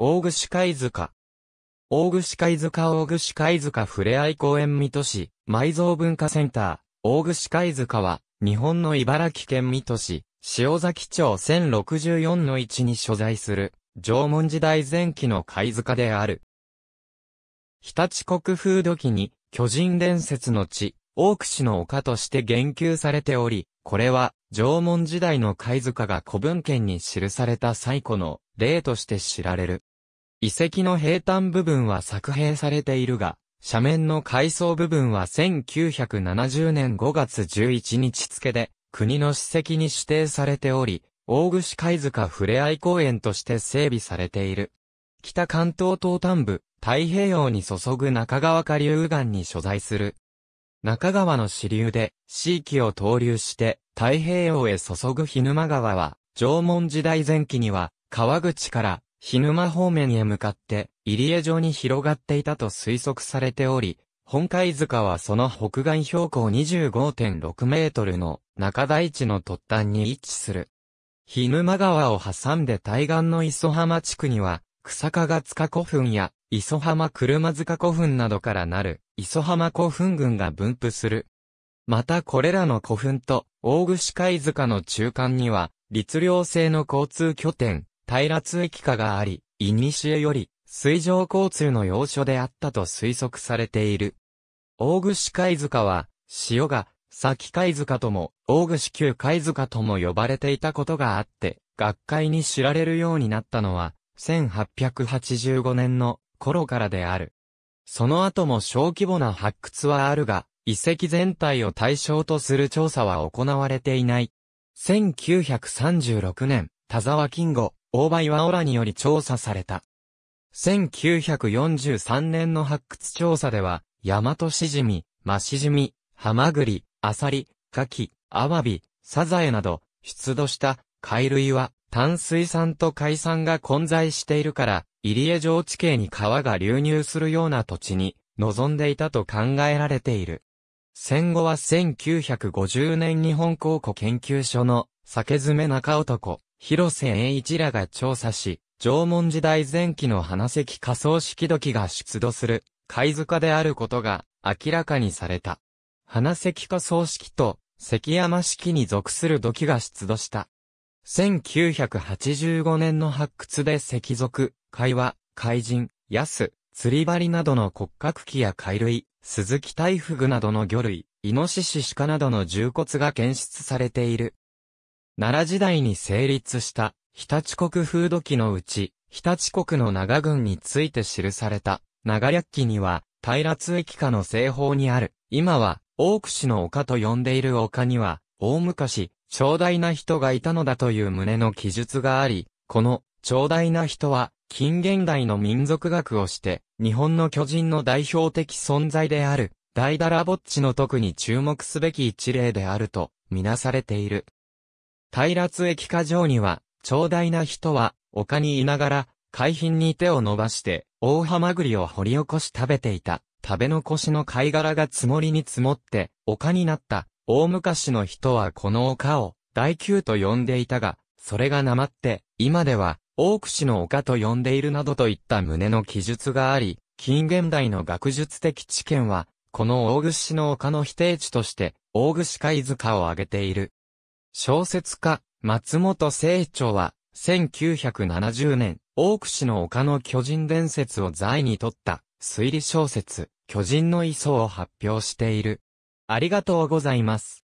大串貝塚。大串貝塚大串貝塚ふれあい公園水戸市、埋蔵文化センター。大串貝塚は、日本の茨城県水戸市、塩崎町1064の1に所在する、縄文時代前期の貝塚である。日立国風土記に、巨人伝説の地、大串の丘として言及されており、これは、縄文時代の貝塚が古文献に記された最古の例として知られる。遺跡の平坦部分は削閉されているが、斜面の階層部分は1970年5月11日付で、国の史跡に指定されており、大串貝塚ふれあい公園として整備されている。北関東東端部、太平洋に注ぐ中川下流岸に所在する。中川の支流で、地域を投流して、太平洋へ注ぐ日沼川は、縄文時代前期には、川口から日沼方面へ向かって、入江城に広がっていたと推測されており、本海塚はその北岸標高25.6メートルの中台地の突端に位置する。日沼川を挟んで対岸の磯浜地区には、草加が塚古墳や磯浜車塚古墳などからなる磯浜古墳群が分布する。またこれらの古墳と大串貝塚の中間には、律令制の交通拠点、平津駅下があり、古より水上交通の要所であったと推測されている。大串貝塚は、潮が、先貝塚とも、大串旧貝塚とも呼ばれていたことがあって、学会に知られるようになったのは、1885年の頃からである。その後も小規模な発掘はあるが、遺跡全体を対象とする調査は行われていない。1936年、田沢金吾、大場岩オにより調査された。1943年の発掘調査では、ヤマトシジミ、マシジミ、ハマグリ、アサリ、カキ、アワビ、サザエなど、出土した貝類は淡水産と海産が混在しているから、入江城地形に川が流入するような土地に望んでいたと考えられている。戦後は1950年日本考古研究所の酒詰め中男、広瀬栄一らが調査し、縄文時代前期の花石仮想式土器が出土する、貝塚であることが明らかにされた。花石仮想式と関山式に属する土器が出土した。1985年の発掘で石属、貝は、貝人、ヤス、釣り針などの骨格器や貝類、鈴木大フグなどの魚類、イノシシシカなどの重骨が検出されている。奈良時代に成立した日立国風土記のうち、日立国の長軍について記された長略記には、平津駅下の西方にある、今は大久市の丘と呼んでいる丘には、大昔、長大な人がいたのだという旨の記述があり、この長大な人は、近現代の民族学をして、日本の巨人の代表的存在である、大だらぼっちの特に注目すべき一例であると、みなされている。平津駅下城には、長大な人は、丘にいながら、海浜に手を伸ばして、大ハマグリを掘り起こし食べていた。食べ残しの貝殻が積もりに積もって、丘になった。大昔の人はこの丘を、大宮と呼んでいたが、それがなまって、今では、大串の丘と呼んでいるなどといった旨の記述があり、近現代の学術的知見は、この大串の丘の否定地として、大串貝塚を挙げている。小説家、松本清張は、1970年、大久市の丘の巨人伝説を財に取った、推理小説、巨人の位相を発表している。ありがとうございます。